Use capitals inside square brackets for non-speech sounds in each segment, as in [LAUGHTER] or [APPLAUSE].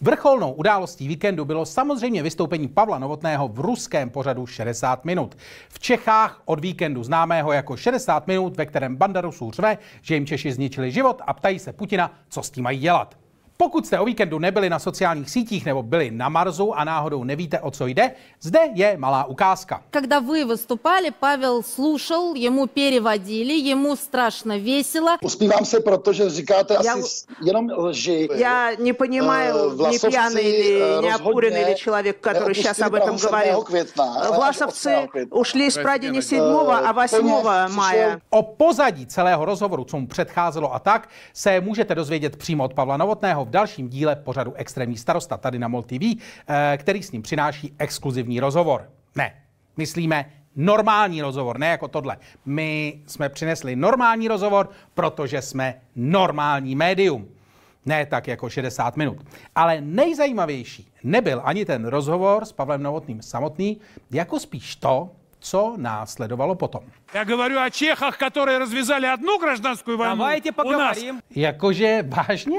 Vrcholnou událostí víkendu bylo samozřejmě vystoupení Pavla Novotného v ruském pořadu 60 minut. V Čechách od víkendu známého jako 60 minut, ve kterém banda Rusů řve, že jim Češi zničili život a ptají se Putina, co s tím mají dělat. Pokud jste o víkendu nebyli na sociálních sítích nebo byli na Marzu a náhodou nevíte, o co jde, zde je malá ukázka. Когда вы выступали, Павел слушал, ему переводили, ему страшно весело. Усмívám se, protože říkáte asi Já... jenom lži? Já не понимаю, uh, не пьяный или не опуренный или человек, который сейчас об этом говорил. Května, э, Власовцы ушли с 7 а 8 мая. O pozadí celého rozhovoru, co mu předcházelo a tak, se můžete dozvědět přímo od Pavla Novotného v dalším díle pořadu Extrémní starosta tady na MOL TV, eh, který s ním přináší exkluzivní rozhovor. Ne, myslíme normální rozhovor, ne jako tohle. My jsme přinesli normální rozhovor, protože jsme normální médium. Ne tak jako 60 minut. Ale nejzajímavější nebyl ani ten rozhovor s Pavlem Novotným samotný, jako spíš to, co následovalo potom. Já говорю o Čechách, které rozvězali jednu graždanskou vojnu. Давайте поговорим. Jakože vážně?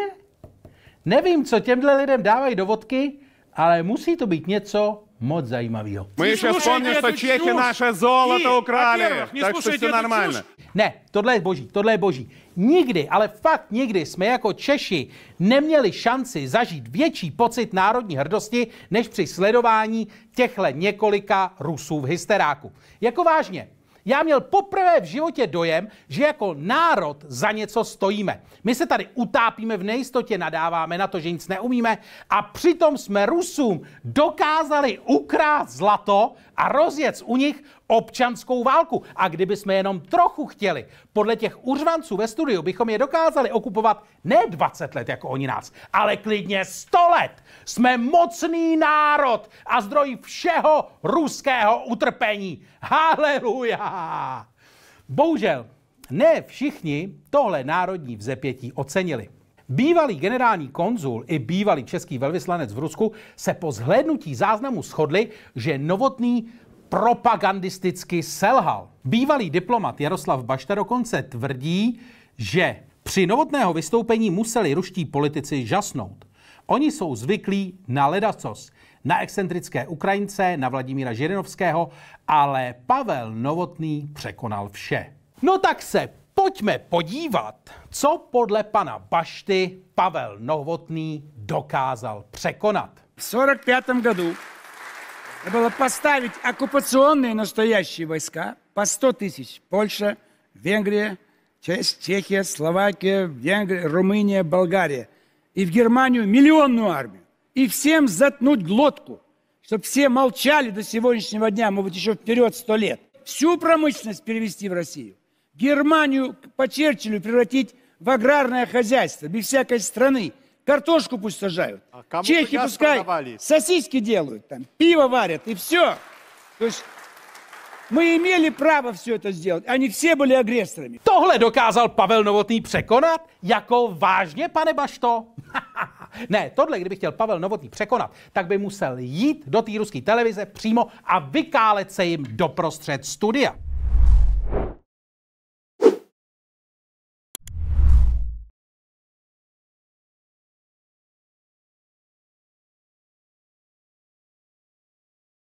Nevím, co těmhle lidem dávají do vodky, ale musí to být něco moc zajímavého. My ještě vzpomněme, že Čechy naše zoloto ukrali, tak to je normálně. Ne, tohle je boží, tohle je boží. Nikdy, ale fakt nikdy jsme jako Češi neměli šanci zažít větší pocit národní hrdosti, než při sledování těchle několika Rusů v hysteráku. Jako vážně, já měl poprvé v životě dojem, že jako národ za něco stojíme. My se tady utápíme v nejistotě, nadáváme na to, že nic neumíme a přitom jsme Rusům dokázali ukrát zlato a rozjet u nich občanskou válku. A kdyby jsme jenom trochu chtěli, podle těch uřvanců ve studiu bychom je dokázali okupovat ne 20 let jako oni nás, ale klidně 100 let. Jsme mocný národ a zdroj všeho ruského utrpení. Haleluja! Bohužel, ne všichni tohle národní vzepětí ocenili. Bývalý generální konzul i bývalý český velvyslanec v Rusku se po zhlédnutí záznamu shodli, že novotný propagandisticky selhal. Bývalý diplomat Jaroslav Bašta dokonce tvrdí, že při novotného vystoupení museli ruští politici žasnout. Oni jsou zvyklí na ledacos, na excentrické Ukrajince, na Vladimíra Žirinovského, ale Pavel Novotný překonal vše. No tak se pojďme podívat, co podle pana Bašty Pavel Novotný dokázal překonat. V 45. roce. было поставить оккупационные настоящие войска по 100 тысяч. Польша, Венгрия, Чехия, Словакия, Венгрия, Румыния, Болгария. И в Германию миллионную армию. И всем заткнуть глотку, чтобы все молчали до сегодняшнего дня, может еще вперед сто лет. Всю промышленность перевести в Россию. Германию по Черчиллю превратить в аграрное хозяйство, без всякой страны. картошку пусть сажают, а кому чехи пускай продавали? сосиски делают, там, пиво варят и все. То есть мы имели право все это сделать. Они все были агрессорами. Tohle dokázal Pavel Novotný překonat? Jako vážně, pane Bašto? [LAUGHS] ne, tohle, kdyby chtěl Pavel Novotný překonat, tak by musel jít do té ruské televize přímo a vykálet se jim doprostřed studia.